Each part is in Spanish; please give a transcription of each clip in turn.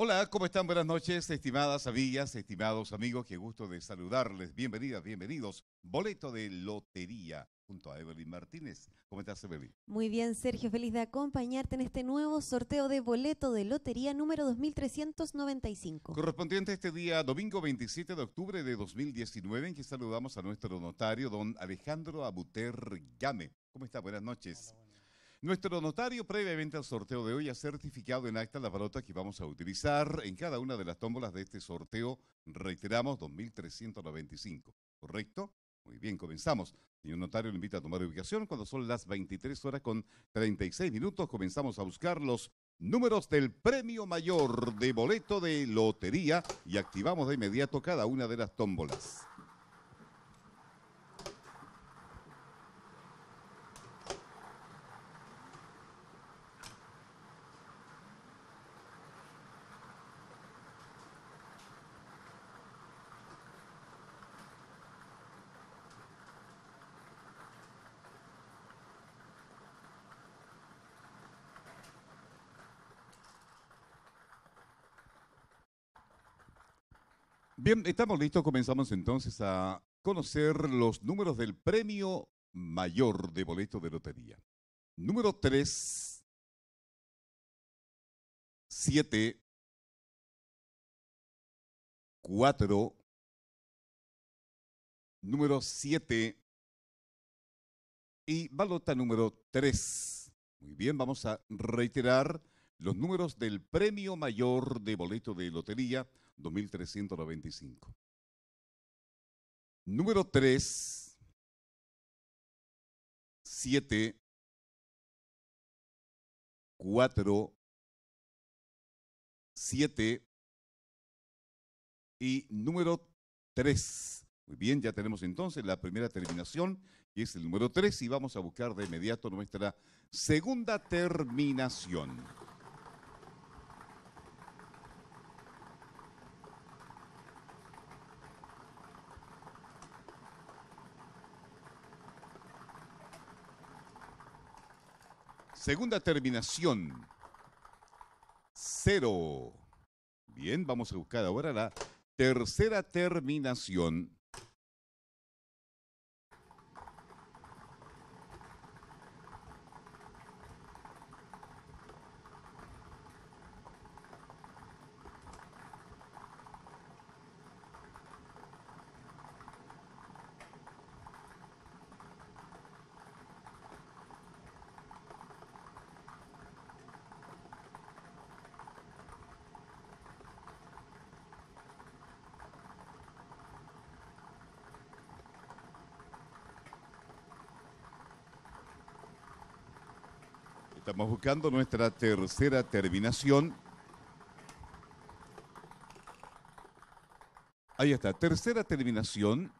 Hola, ¿cómo están? Buenas noches, estimadas amigas, estimados amigos. Qué gusto de saludarles. Bienvenidas, bienvenidos. Boleto de Lotería junto a Evelyn Martínez. ¿Cómo estás, Evelyn? Muy bien, Sergio. Feliz de acompañarte en este nuevo sorteo de boleto de Lotería número 2395. Correspondiente este día, domingo 27 de octubre de 2019, en que saludamos a nuestro notario, don Alejandro Abuter Game. ¿Cómo está? Buenas noches. Nuestro notario, previamente al sorteo de hoy, ha certificado en acta la balota que vamos a utilizar en cada una de las tómbolas de este sorteo, reiteramos, 2395. ¿Correcto? Muy bien, comenzamos. Señor notario, le invito a tomar ubicación. Cuando son las 23 horas con 36 minutos, comenzamos a buscar los números del premio mayor de boleto de lotería y activamos de inmediato cada una de las tómbolas. Bien, estamos listos. Comenzamos entonces a conocer los números del premio mayor de boleto de lotería. Número 3, 7, 4, número 7 y balota número 3. Muy bien, vamos a reiterar los números del premio mayor de boleto de lotería 2395. Número 3, 7, 4, 7 y número 3. Muy bien, ya tenemos entonces la primera terminación que es el número 3 y vamos a buscar de inmediato nuestra segunda terminación. Segunda terminación. cero. Bien, vamos a buscar ahora la tercera terminación. Estamos buscando nuestra tercera terminación. Ahí está, tercera terminación,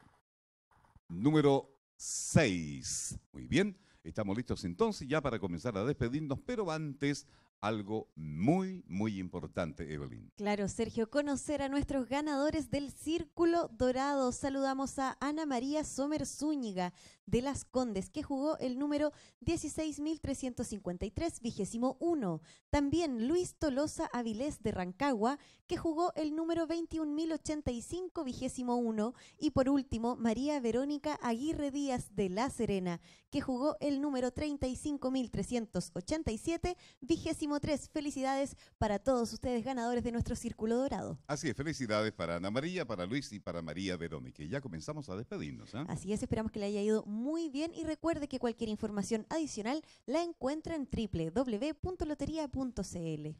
número 6. Muy bien, estamos listos entonces ya para comenzar a despedirnos, pero antes algo muy, muy importante, Evelyn. Claro, Sergio, conocer a nuestros ganadores del Círculo Dorado. Saludamos a Ana María Somer Zúñiga de Las Condes, que jugó el número 16.353, vigésimo uno. También Luis Tolosa Avilés de Rancagua, que jugó el número 21.085, vigésimo uno. Y por último, María Verónica Aguirre Díaz de La Serena, que jugó el número 35.387, vigésimo tres. Felicidades para todos ustedes ganadores de nuestro Círculo Dorado. Así es, felicidades para Ana María, para Luis y para María Verónica. ya comenzamos a despedirnos. ¿eh? Así es, esperamos que le haya ido muy bien y recuerde que cualquier información adicional la encuentra en www.lotería.cl.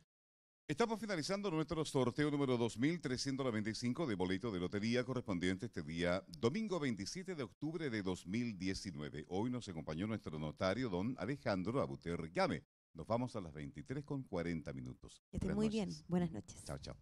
Estamos finalizando nuestro sorteo número 2395 de boleto de lotería correspondiente este día, domingo 27 de octubre de 2019. Hoy nos acompañó nuestro notario don Alejandro Abuter Game. Nos vamos a las 23 con 40 minutos. Que estén muy bien. Buenas noches. Chao, chao.